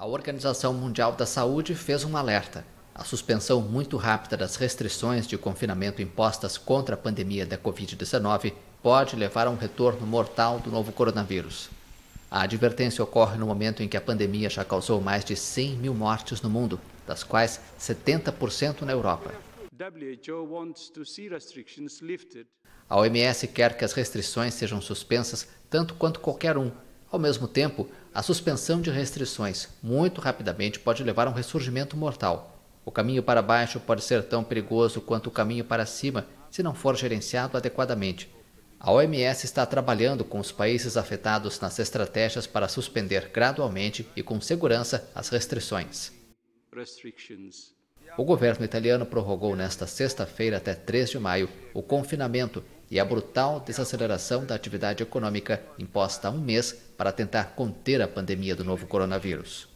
A Organização Mundial da Saúde fez um alerta. A suspensão muito rápida das restrições de confinamento impostas contra a pandemia da Covid-19 pode levar a um retorno mortal do novo coronavírus. A advertência ocorre no momento em que a pandemia já causou mais de 100 mil mortes no mundo, das quais 70% na Europa. A OMS quer que as restrições sejam suspensas tanto quanto qualquer um, ao mesmo tempo, a suspensão de restrições muito rapidamente pode levar a um ressurgimento mortal. O caminho para baixo pode ser tão perigoso quanto o caminho para cima se não for gerenciado adequadamente. A OMS está trabalhando com os países afetados nas estratégias para suspender gradualmente e com segurança as restrições. O governo italiano prorrogou nesta sexta-feira até 3 de maio o confinamento e a brutal desaceleração da atividade econômica imposta há um mês para tentar conter a pandemia do novo coronavírus.